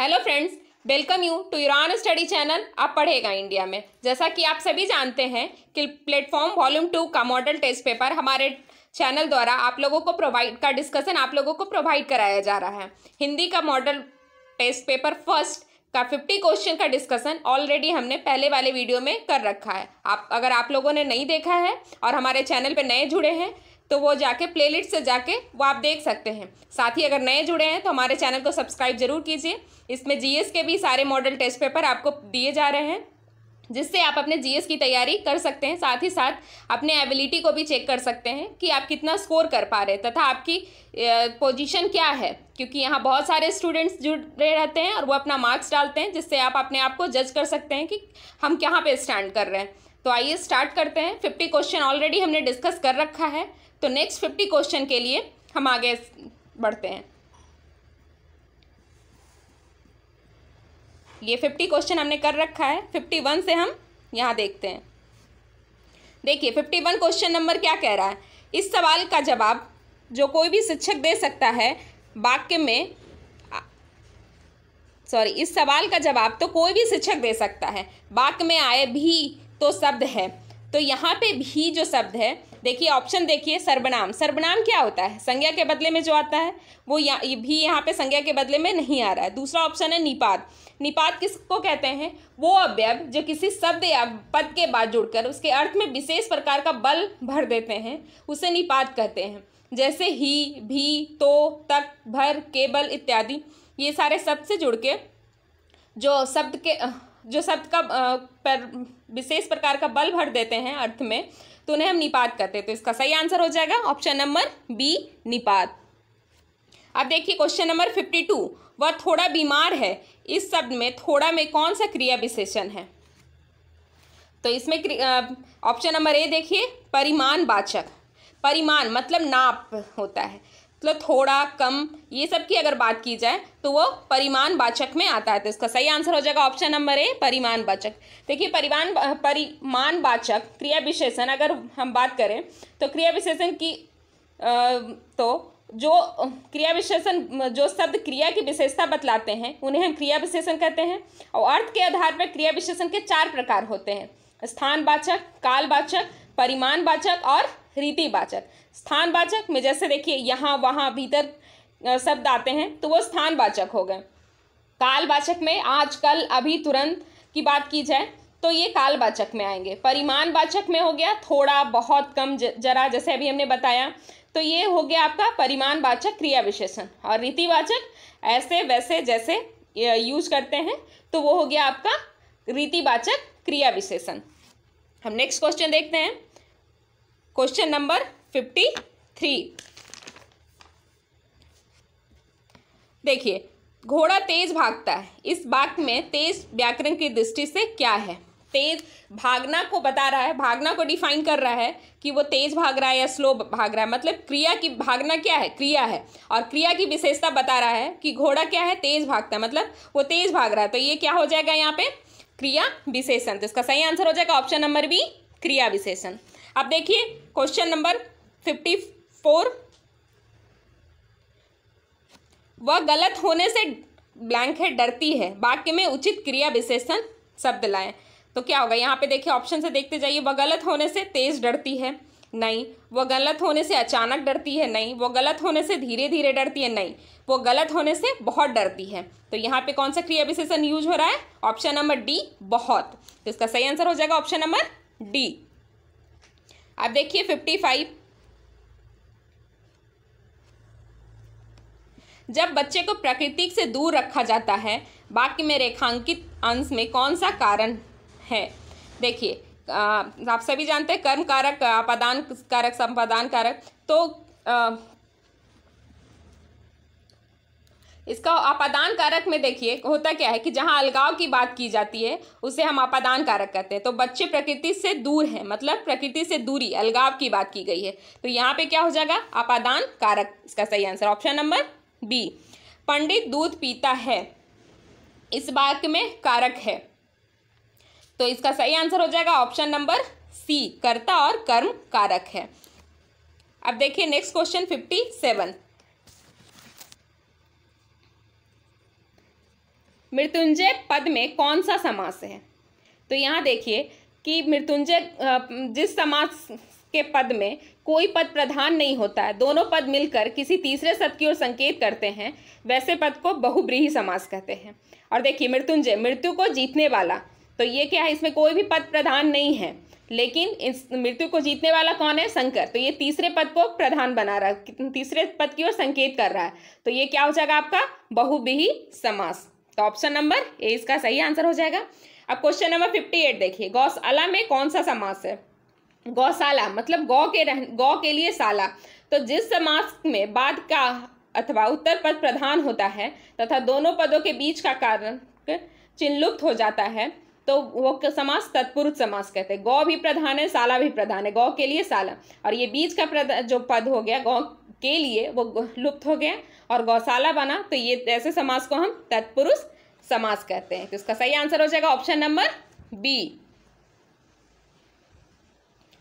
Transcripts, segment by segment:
hello friends welcome you to Iran study channel आप पढ़ेगा India में जैसा कि आप सभी जानते हैं कि प्लेटफॉर्म वॉल्यूम टू का मॉडल टेस्ट पेपर हमारे चैनल द्वारा आप लोगों को प्रोवाइड का डिस्कशन आप लोगों को प्रोवाइड कराया जा रहा है हिंदी का मॉडल टेस्ट पेपर फर्स्ट का फिफ्टी क्वेश्चन का डिस्कशन ऑलरेडी हमने पहले वाले वीडियो में कर रखा है आप अगर आप लोगों ने नहीं देखा है और हमारे चैनल पर नए जुड़े हैं तो वो जाके प्लेलिस्ट से जाके वो आप देख सकते हैं साथ ही अगर नए जुड़े हैं तो हमारे चैनल को सब्सक्राइब जरूर कीजिए इसमें जी के भी सारे मॉडल टेस्ट पेपर आपको दिए जा रहे हैं जिससे आप अपने जीएस की तैयारी कर सकते हैं साथ ही साथ अपने एबिलिटी को भी चेक कर सकते हैं कि आप कितना स्कोर कर पा रहे हैं तथा आपकी पोजीशन क्या है क्योंकि यहाँ बहुत सारे स्टूडेंट्स जुड़े रहते हैं और वो अपना मार्क्स डालते हैं जिससे आप अपने आप को जज कर सकते हैं कि हम कहाँ पर स्टैंड कर रहे हैं तो आइए स्टार्ट करते हैं फिफ्टी क्वेश्चन ऑलरेडी हमने डिस्कस कर रखा है तो नेक्स्ट फिफ्टी क्वेश्चन के लिए हम आगे बढ़ते हैं ये फिफ्टी क्वेश्चन हमने कर रखा है फिफ्टी वन से हम यहाँ देखते हैं देखिए फिफ्टी वन क्वेश्चन नंबर क्या कह रहा है इस सवाल का जवाब जो कोई भी शिक्षक दे सकता है वाक्य में सॉरी इस सवाल का जवाब तो कोई भी शिक्षक दे सकता है वाक्य में आए भी तो शब्द है तो यहाँ पे भी जो शब्द है देखिए ऑप्शन देखिए सर्वनाम सर्वनाम क्या होता है संज्ञा के बदले में जो आता है वो या, भी यहाँ पे संज्ञा के बदले में नहीं आ रहा है दूसरा ऑप्शन है निपात निपात किसको कहते हैं वो अवयव जो किसी शब्द या पद के बाद जुड़कर उसके अर्थ में विशेष प्रकार का बल भर देते हैं उसे निपात कहते हैं जैसे ही भी तो तक भर केबल इत्यादि ये सारे शब्द से जुड़ के जो शब्द के जो शब्द का पर विशेष प्रकार का बल भर देते हैं अर्थ में तो उन्हें हम निपात कहते हैं तो इसका सही आंसर हो जाएगा ऑप्शन नंबर बी निपात अब देखिए क्वेश्चन नंबर फिफ्टी टू वह थोड़ा बीमार है इस शब्द में थोड़ा में कौन सा क्रिया विशेषण है तो इसमें ऑप्शन नंबर ए देखिए परिमाण वाचक परिमाण मतलब नाप होता है मतलब थोड़ा कम ये सब की अगर बात की जाए तो वो परिमाण वाचक में आता है तो इसका सही आंसर हो जाएगा ऑप्शन नंबर ए परिमाण वाचक देखिए परिमाण परिमाण वाचक क्रिया विशेषण अगर हम बात करें तो क्रिया विशेषण की तो जो क्रिया विशेषण जो शब्द क्रिया की विशेषता बतलाते हैं उन्हें हम क्रिया विशेषण कहते हैं और अर्थ के आधार पर क्रिया विशेषण के चार प्रकार होते हैं स्थानवाचक कालवाचक परिमाणवाचक और रीतिवाचक स्थानवाचक में जैसे देखिए यहाँ वहाँ भीतर शब्द आते हैं तो वो स्थानवाचक हो गए कालवाचक में आज कल अभी तुरंत की बात की जाए तो ये कालवाचक में आएंगे परिमाणवाचक में हो गया थोड़ा बहुत कम जरा जैसे अभी हमने बताया तो ये हो गया आपका परिमाणवाचक क्रिया विशेषण और रीतिवाचक ऐसे वैसे जैसे यूज करते हैं तो वो हो गया आपका रीतिवाचक क्रिया विशेषण हम नेक्स्ट क्वेश्चन देखते हैं क्वेश्चन नंबर फिफ्टी थ्री देखिए घोड़ा तेज भागता है इस बात में तेज व्याकरण की दृष्टि से क्या है तेज भागना को बता रहा है भागना को डिफाइन कर रहा है कि वो तेज भाग रहा है या स्लो भाग रहा है मतलब क्रिया की भागना क्या है क्रिया है और क्रिया की विशेषता बता रहा है कि घोड़ा क्या है तेज भागता है मतलब वो तेज भाग रहा है तो ये क्या हो जाएगा यहाँ पे क्रिया विशेषण तो इसका सही आंसर हो जाएगा ऑप्शन नंबर बी क्रिया विशेषण अब देखिए क्वेश्चन नंबर फिफ्टी फोर वह गलत होने से ब्लैंक है डरती है वाक्य में उचित क्रिया विशेषण शब्द लाएं तो क्या होगा यहाँ पे देखिए ऑप्शन से देखते जाइए वह गलत होने से तेज डरती है नहीं वो गलत होने से अचानक डरती है नहीं वो गलत होने से धीरे धीरे डरती है नहीं वो गलत होने से बहुत डरती है तो यहाँ पे कौन सा क्रिया विशेषण यूज हो रहा है ऑप्शन नंबर डी बहुत तो इसका सही आंसर हो जाएगा ऑप्शन नंबर डी अब देखिए फिफ्टी फाइव जब बच्चे को प्रकृति से दूर रखा जाता है बाकी में रेखांकित अंश में कौन सा कारण है देखिए आप सभी जानते हैं कर्म कारक अपादान कारक संपादान कारक तो इसका अपादान कारक में देखिए होता क्या है कि जहाँ अलगाव की बात की जाती है उसे हम अपादान कारक कहते हैं तो बच्चे प्रकृति से दूर हैं मतलब प्रकृति से दूरी अलगाव की बात की गई है तो यहाँ पे क्या हो जाएगा अपादान कारक इसका सही आंसर ऑप्शन नंबर बी पंडित दूध पीता है इस बात में कारक है तो इसका सही आंसर हो जाएगा ऑप्शन नंबर सी कर्ता और कर्म कारक है अब देखिए नेक्स्ट क्वेश्चन फिफ्टी सेवन मृत्युंजय पद में कौन सा समास है तो यहां देखिए कि मृत्युंजय जिस समास के पद में कोई पद प्रधान नहीं होता है दोनों पद मिलकर किसी तीसरे शब्द की ओर संकेत करते हैं वैसे पद को बहुब्रीही समास कहते हैं और देखिए मृत्युंजय मृत्यु को जीतने वाला तो ये क्या है इसमें कोई भी पद प्रधान नहीं है लेकिन इस मृत्यु को जीतने वाला कौन है शंकर तो ये तीसरे पद को प्रधान बना रहा है तीसरे पद की ओर संकेत कर रहा है तो ये क्या हो जाएगा आपका बहुबिही समास तो ऑप्शन नंबर ए इसका सही आंसर हो जाएगा अब क्वेश्चन नंबर फिफ्टी एट देखिए गौशाला में कौन सा समास है गौशाला मतलब गौ के रह गौ के लिए साला तो जिस समास में बाद का अथवा उत्तर पद प्रधान होता है तथा दोनों पदों के बीच का कारण चिन्हलुप्त हो जाता है तो वो समास तत्पुरुष समास कहते हैं गौ भी प्रधान है साला भी प्रधान है गौ के लिए साला और ये बीज का जो पद हो गया गौ के लिए वो लुप्त हो गया और गौशाला बना तो ये ऐसे समास को हम तत्पुरुष समास कहते हैं तो इसका सही आंसर हो जाएगा ऑप्शन नंबर बी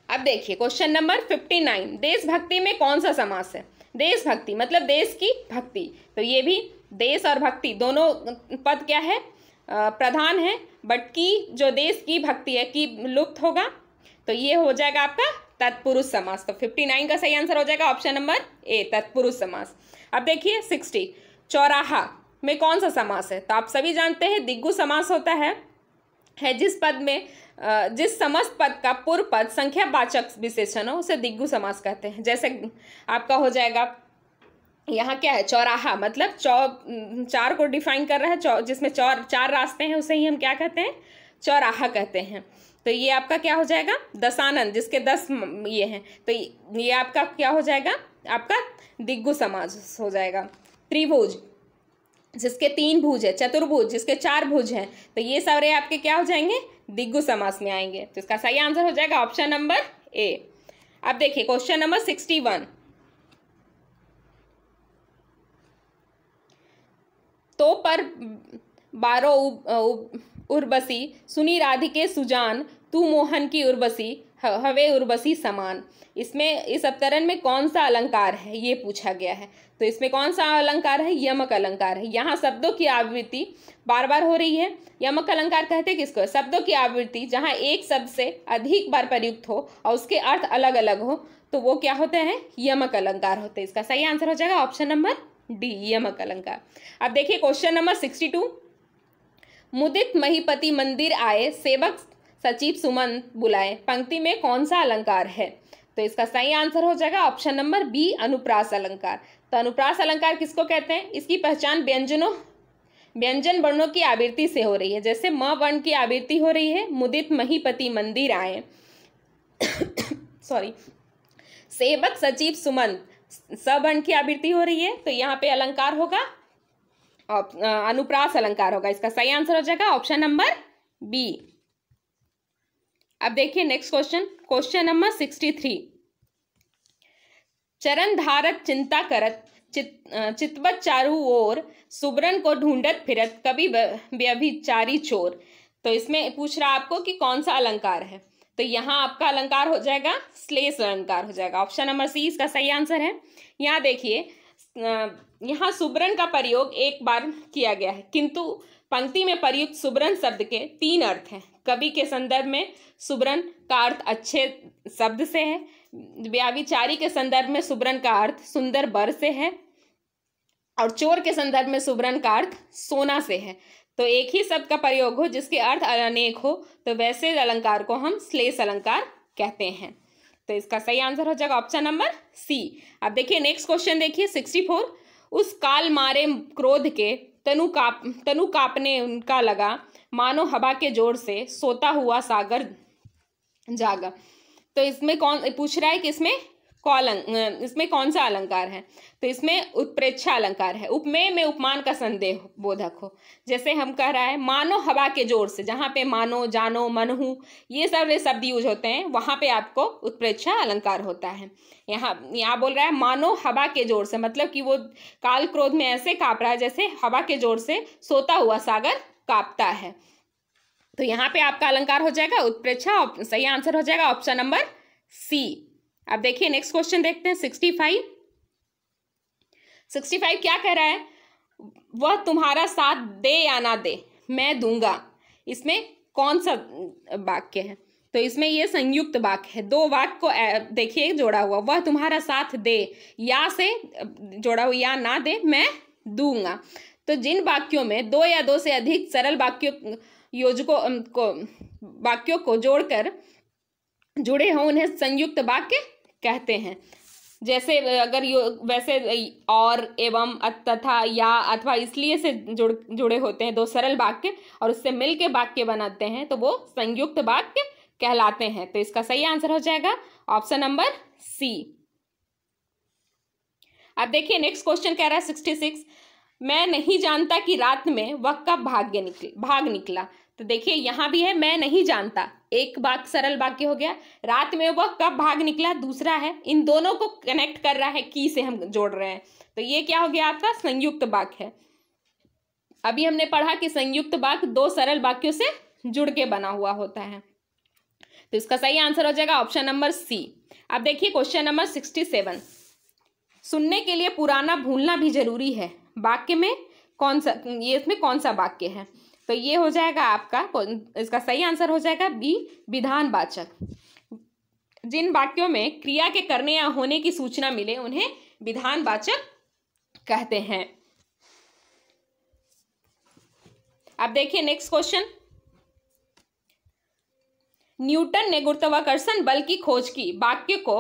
अब देखिए क्वेश्चन नंबर फिफ्टी नाइन देशभक्ति में कौन सा समास है देशभक्ति मतलब देश की भक्ति तो ये भी देश और भक्ति दोनों पद क्या है प्रधान है बट की जो देश की भक्ति है की लुप्त होगा तो ये हो जाएगा आपका तत्पुरुष समास तो फिफ्टी नाइन का सही आंसर हो जाएगा ऑप्शन नंबर ए तत्पुरुष समास अब देखिए सिक्सटी चौराहा में कौन सा समास है तो आप सभी जानते हैं दिग्गु समास होता है है जिस पद में जिस समस्त पद का पूर्व पद संख्या वाचक विशेषण हो उसे दिग्गु समास कहते हैं जैसे आपका हो जाएगा यहाँ क्या है चौराहा मतलब चौ चार को डिफाइन कर रहा है चौ जिसमें चौर चार रास्ते हैं उसे ही हम क्या कहते हैं चौराहा कहते हैं तो ये आपका क्या हो जाएगा दसानंद जिसके दस ये हैं तो ये आपका क्या हो जाएगा आपका दिग्गु समाज हो जाएगा त्रिभुज जिसके तीन भुज है चतुर्भुज जिसके चार भुज हैं तो ये सारे आपके क्या हो जाएंगे दिग्गु समास में आएंगे तो इसका सही आंसर हो जाएगा ऑप्शन नंबर ए अब देखिए क्वेश्चन नंबर सिक्सटी वन तो पर बारो उर्वशी सुनी राधिके सुजान तू मोहन की उर्वशी हवे उर्वशी समान इसमें इस अवतरण में कौन सा अलंकार है ये पूछा गया है तो इसमें कौन सा अलंकार है यमक अलंकार है यहाँ शब्दों की आवृत्ति बार बार हो रही है यमक अलंकार कहते किसको शब्दों की आवृत्ति जहाँ एक शब्द से अधिक बार प्रयुक्त हो और उसके अर्थ अलग अलग हो तो वो क्या होते हैं यमक अलंकार होते हैं इसका सही आंसर हो जाएगा ऑप्शन नंबर डी ई एम अब देखिए क्वेश्चन नंबर सिक्सटी टू मुदित महीपति मंदिर आए सेवक सचिव सुमन बुलाए पंक्ति में कौन सा अलंकार है तो इसका सही आंसर हो जाएगा ऑप्शन नंबर बी अनुप्रास अलंकार तो अनुप्रास अलंकार किसको कहते हैं इसकी पहचान व्यंजनों व्यंजन वर्णों की आवृत्ति से हो रही है जैसे म वर्ण की आवृत्ति हो रही है मुदित महीपति मंदिर आए सॉरी सेवक सचिव सुमंत सवर्ण की आवृत्ति हो रही है तो यहाँ पे अलंकार होगा अनुप्रास अलंकार होगा इसका सही आंसर हो जाएगा ऑप्शन नंबर बी अब देखिए next question question number sixty three चरण धारत चिंता करत चित चितबत चारू ओर सुबरन को ढूंढत फिरत कभी व्यभिचारी चोर तो इसमें पूछ रहा आपको कि कौन सा अलंकार है तो यहाँ आपका अलंकार हो जाएगा श्लेष अलंकार हो जाएगा ऑप्शन नंबर सी इसका सही आंसर है यहाँ देखिए यहाँ सुब्रन का प्रयोग एक बार किया गया है किंतु पंक्ति में प्रयुक्त सुब्रन शब्द के तीन अर्थ हैं कवि के संदर्भ में सुब्रन का अर्थ अच्छे शब्द से है व्याविचारी के संदर्भ में सुब्रन का अर्थ सुंदर बर से है और चोर के संदर्भ में सुबरन का अर्थ सोना से है तो एक ही शब्द का प्रयोग हो जिसके अर्थ अनेक हो तो वैसे अलंकार को हम श्लेष अलंकार कहते हैं तो इसका सही आंसर हो जाएगा ऑप्शन नंबर सी अब देखिए नेक्स्ट क्वेश्चन देखिए सिक्सटी फोर उस काल मारे क्रोध के तनु काप तनु कापने उनका लगा मानो हवा के जोर से सोता हुआ सागर जागा तो इसमें कौन पूछ रहा है कि इसमें कॉलंग इसमें कौन सा अलंकार है तो इसमें उत्प्रेक्षा अलंकार है उपमेय में उपमान का संदेह बोधक हो जैसे हम कह रहा है मानो हवा के जोर से जहाँ पे मानो जानो मनहु ये सब ये शब्द यूज होते हैं वहाँ पे आपको उत्प्रेक्षा अलंकार होता है यहाँ यहाँ बोल रहा है मानो हवा के जोर से मतलब कि वो काल क्रोध में ऐसे काँप रहा है जैसे हवा के जोर से सोता हुआ सागर काँपता है तो यहाँ पे आपका अलंकार हो जाएगा उत्प्रेक्षा सही आंसर हो जाएगा ऑप्शन नंबर सी अब देखिए नेक्स्ट क्वेश्चन देखते हैं सिक्सटी फाइव सिक्सटी फाइव क्या कह रहा है वह तुम्हारा साथ दे या ना दे मैं दूंगा इसमें कौन सा वाक्य है तो इसमें यह संयुक्त वाक्य है दो वाक्य को देखिए जोड़ा हुआ वह तुम्हारा साथ दे या से जोड़ा हुआ या ना दे मैं दूंगा तो जिन वाक्यों में दो या दो से अधिक सरल वाक्यों योजकों को वाक्यों को जोड़कर जुड़े हों उन्हें संयुक्त वाक्य कहते हैं जैसे अगर यो वैसे और एवं तथा या अथवा इसलिए से जुड़ जुड़े होते हैं दो सरल वाक्य और उससे मिल के वाक्य बनाते हैं तो वो संयुक्त वाक्य कहलाते हैं तो इसका सही आंसर हो जाएगा ऑप्शन नंबर सी अब देखिए नेक्स्ट क्वेश्चन कह रहा है सिक्सटी सिक्स मैं नहीं जानता कि रात में वह कब भाग्य निकल भाग निकला तो देखिए यहाँ भी है मैं नहीं जानता एक बात सरल वाक्य हो गया रात में वह कब भाग निकला दूसरा है इन दोनों को कनेक्ट कर रहा है की से हम जोड़ रहे हैं तो ये क्या हो गया आपका संयुक्त वाक्य है अभी हमने पढ़ा कि संयुक्त वाक्य दो सरल वाक्यों से जुड़ के बना हुआ होता है तो इसका सही आंसर हो जाएगा ऑप्शन नंबर सी अब देखिए क्वेश्चन नंबर सिक्सटी सेवन सुनने के लिए पुराना भूलना भी जरूरी है वाक्य में कौन सा ये इसमें कौन सा वाक्य है तो ये हो जाएगा आपका इसका सही आंसर हो जाएगा बी विधानवाचक जिन वाक्यों में क्रिया के करने या होने की सूचना मिले उन्हें विधानवाचक कहते हैं अब देखिए नेक्स्ट क्वेश्चन न्यूटन ने गुरुत्वाकर्षण बल की खोज की वाक्य को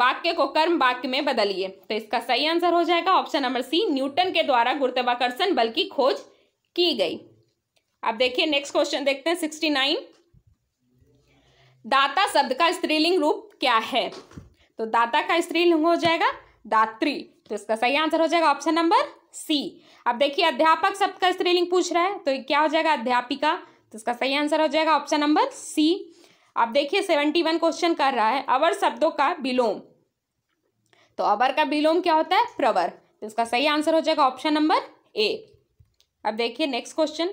वाक्य को कर्म वाक्य में बदलिए तो इसका सही आंसर हो जाएगा ऑप्शन नंबर सी न्यूटन के द्वारा गुरुत्वाकर्षण बल की खोज की गई अब देखिए नेक्स्ट क्वेश्चन देखते हैं सिक्सटी नाइन दाता शब्द का स्त्रीलिंग रूप क्या है तो दाता का स्त्रीलिंग हो जाएगा दात्री तो इसका सही आंसर हो जाएगा ऑप्शन नंबर सी अब देखिए अध्यापक शब्द का स्त्रीलिंग पूछ रहा है तो क्या हो जाएगा अध्यापिका तो इसका सही आंसर हो जाएगा ऑप्शन नंबर सी अब देखिए सेवेंटी वन क्वेश्चन कर रहा है अवर शब्दों का विलोम तो अवर का विलोम क्या होता है प्रवर तो इसका सही आंसर हो जाएगा ऑप्शन नंबर ए अब देखिए नेक्स्ट क्वेश्चन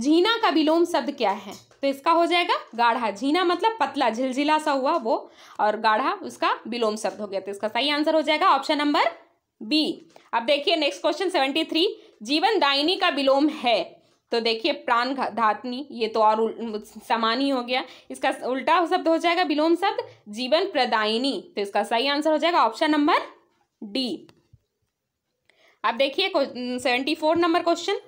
झीना का विलोम शब्द क्या है तो इसका हो जाएगा गाढ़ा झीना मतलब पतला झिलझिला सा हुआ वो और गाढ़ा उसका विलोम शब्द हो गया तो इसका सही आंसर हो जाएगा ऑप्शन नंबर बी अब देखिए नेक्स्ट क्वेश्चन सेवेंटी थ्री जीवन दायिनी का विलोम है तो देखिए प्राण धातनी ये तो और समान ही हो गया इसका उल्टा शब्द हो जाएगा विलोम शब्द जीवन प्रदायिनी तो इसका सही आंसर हो जाएगा ऑप्शन नंबर डी अब देखिए सेवेंटी फोर नंबर क्वेश्चन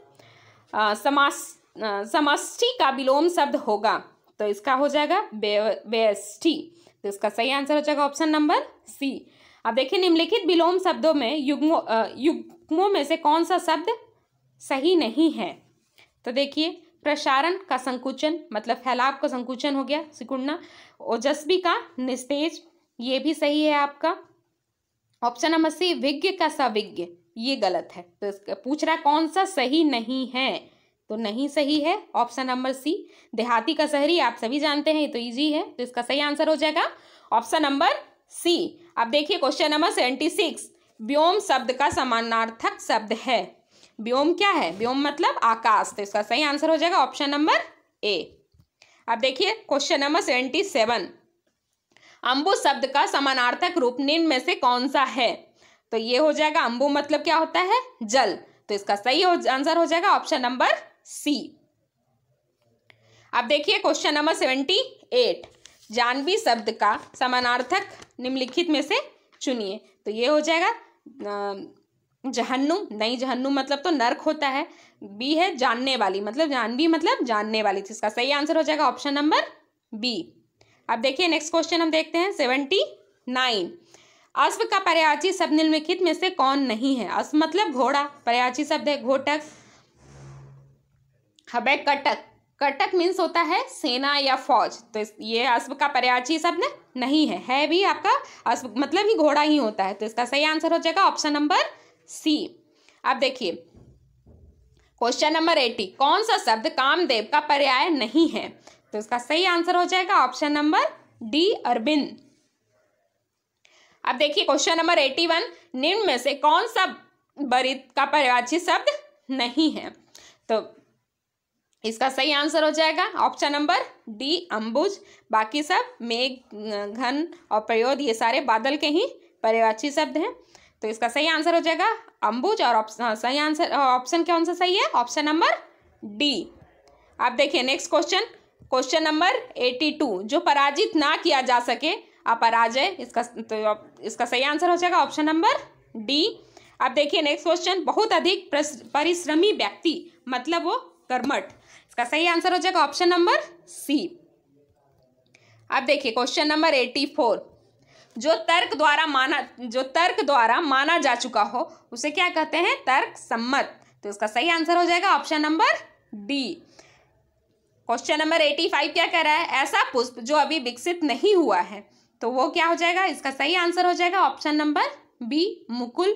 समास समष्टि का विलोम शब्द होगा तो इसका हो जाएगा व्यष्टि तो इसका सही आंसर हो जाएगा ऑप्शन नंबर सी अब देखिए निम्नलिखित विलोम शब्दों में युग्मों युग्मों में से कौन सा शब्द सही नहीं है तो देखिए प्रसारण का संकुचन मतलब फैलाव का संकुचन हो गया सिकुड़ना ओजस्वी का निस्तेज ये भी सही है आपका ऑप्शन नंबर सी विज्ञ का सविज्ञ ये गलत है तो इसका पूछ रहा कौन सा सही नहीं है तो नहीं सही है ऑप्शन नंबर सी देहाती का शहरी आप सभी जानते हैं तो इजी है तो इसका सही आंसर हो जाएगा ऑप्शन नंबर सी अब देखिए क्वेश्चन नंबर सेवेंटी सिक्स व्योम शब्द का समानार्थक शब्द है व्योम क्या है व्योम मतलब आकाश तो इसका सही आंसर हो जाएगा ऑप्शन नंबर ए अब देखिए क्वेश्चन नंबर सेवेंटी सेवन अंबु शब्द का समानार्थक रूप निम्न में से कौन सा है तो ये हो जाएगा अंबु मतलब क्या होता है जल तो इसका सही आंसर हो जाएगा ऑप्शन नंबर सी अब देखिए क्वेश्चन नंबर सेवेंटी एट जानवी शब्द का समानार्थक निम्नलिखित में से चुनिए तो ये हो जाएगा जहन्नुम नहीं जहन्नुम मतलब तो नर्क होता है बी है जानने वाली मतलब जानवी मतलब जानने वाली तो इसका सही आंसर हो जाएगा ऑप्शन नंबर बी अब देखिए नेक्स्ट क्वेश्चन हम देखते हैं सेवेंटी नाइन अश्व का पर्याची शब्द निम्नलिखित में से कौन नहीं है अश्व मतलब घोड़ा पर्याची शब्द है घोटक हबे कटक कटक मीन्स होता है सेना या फौज तो ये अश्व का पर्याची शब्द नहीं है है भी आपका अश्व मतलब ही घोड़ा ही होता है तो इसका सही आंसर हो जाएगा ऑप्शन नंबर सी अब देखिए क्वेश्चन नंबर एटी कौन सा शब्द कामदेव का पर्याय नहीं है तो इसका सही आंसर हो जाएगा ऑप्शन नंबर डी अरबिंद अब देखिए क्वेश्चन नंबर एटी वन निम्न में से कौन सा बरित का पर्याची शब्द नहीं है तो इसका सही आंसर हो जाएगा ऑप्शन नंबर डी अंबुज बाकी सब मेघ घन और प्रयोध ये सारे बादल के ही पर्यवाची शब्द हैं तो इसका सही आंसर हो जाएगा अंबुज और ऑप्शन हाँ, सही आंसर ऑप्शन कौन सा सही है ऑप्शन नंबर डी आप देखिए next question question number eighty two जो पराजित ना किया जा सके अपराजय इसका तो इसका सही आंसर हो जाएगा ऑप्शन नंबर डी अब देखिए नेक्स्ट क्वेश्चन बहुत अधिक परिश्रमी व्यक्ति मतलब वो कर्मठ इसका सही आंसर हो जाएगा ऑप्शन नंबर सी अब देखिए क्वेश्चन नंबर एटी फोर जो तर्क द्वारा माना जो तर्क द्वारा माना जा चुका हो उसे क्या कहते हैं तर्क सम्मत तो इसका सही आंसर हो जाएगा option number D question number eighty five क्या कह रहा है ऐसा पुष्प जो अभी विकसित नहीं हुआ है तो वो क्या हो जाएगा इसका सही आंसर हो जाएगा ऑप्शन नंबर बी मुकुल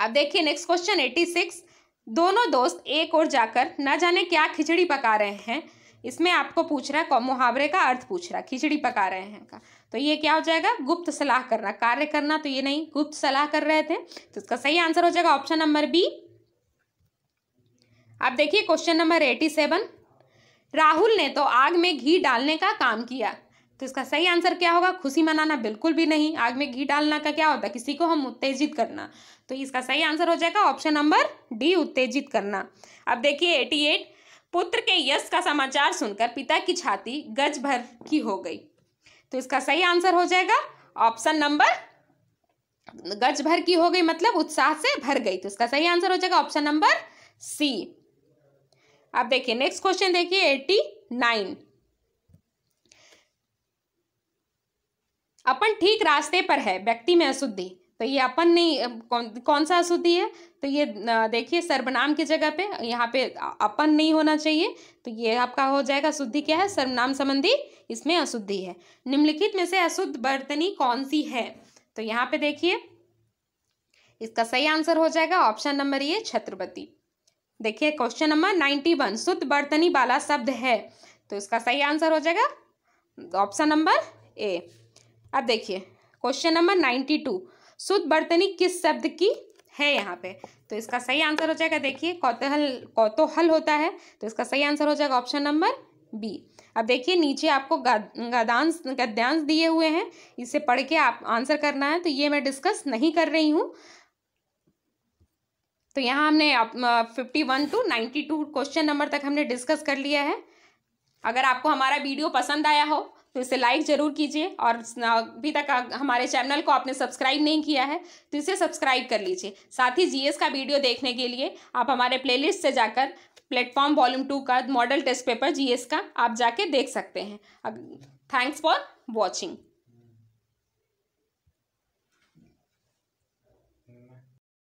अब देखिए नेक्स्ट क्वेश्चन एटी सिक्स दोनों दोस्त एक और जाकर ना जाने क्या खिचड़ी पका रहे हैं इसमें आपको पूछ रहा है मुहावरे का अर्थ पूछ रहा है खिचड़ी पका रहे हैं का तो ये क्या हो जाएगा गुप्त सलाह करना कार्य करना तो ये नहीं गुप्त सलाह कर रहे थे तो इसका सही आंसर हो जाएगा ऑप्शन नंबर बी आप देखिए question number eighty seven Rahul ने तो आग में घी डालने का काम किया तो इसका सही आंसर क्या होगा खुशी मनाना बिल्कुल भी नहीं आग में घी डालना का क्या होता है किसी को हम उत्तेजित करना तो इसका सही आंसर हो जाएगा ऑप्शन नंबर डी उत्तेजित करना अब देखिए एटी एट पुत्र के यश का समाचार सुनकर पिता की छाती गज भर की हो गई तो इसका सही आंसर हो जाएगा ऑप्शन नंबर गज भर की हो गई मतलब उत्साह से भर गई तो इसका सही आंसर हो जाएगा ऑप्शन नंबर सी अब देखिए नेक्स्ट क्वेश्चन देखिए एट्टी नाइन अपन ठीक रास्ते पर है व्यक्ति में अशुद्धि तो ये अपन नहीं कौन कौन सा अशुद्धि है तो ये देखिए सर्वनाम की जगह पे यहाँ पे अपन नहीं होना चाहिए तो ये आपका हो जाएगा शुद्धि क्या है सर्वनाम संबंधी इसमें अशुद्धि है निम्नलिखित में से अशुद्ध बर्तनी कौन सी है तो यहाँ पे देखिए इसका सही आंसर हो जाएगा ऑप्शन नंबर ये छत्रपति देखिए क्वेश्चन नंबर नाइन्टी वन शुद्ध बर्तनी वाला शब्द है तो इसका सही आंसर हो जाएगा ऑप्शन नंबर ए अब देखिए क्वेश्चन नंबर नाइन्टी टू शुद्ध बर्तनी किस शब्द की है यहाँ पे तो इसका सही आंसर हो जाएगा देखिए कौतूहल कौतूहल होता है तो इसका सही आंसर हो जाएगा ऑप्शन नंबर बी अब देखिए नीचे आपको गद्यांश गद्यांश दिए हुए हैं इसे पढ़ के आप आंसर करना है तो ये मैं डिस्कस नहीं कर रही हूँ तो यहाँ हमने fifty one to ninety two question number तक हमने डिस्कस कर लिया है अगर आपको हमारा वीडियो पसंद आया हो तो इसे लाइक ज़रूर कीजिए और अभी तक हमारे चैनल को आपने सब्सक्राइब नहीं किया है तो इसे सब्सक्राइब कर लीजिए साथ ही जीएस का वीडियो देखने के लिए आप हमारे प्लेलिस्ट से जाकर प्लेटफॉर्म वॉल्यूम टू का मॉडल टेस्ट पेपर जीएस का आप जाके देख सकते हैं थैंक्स फॉर वॉचिंग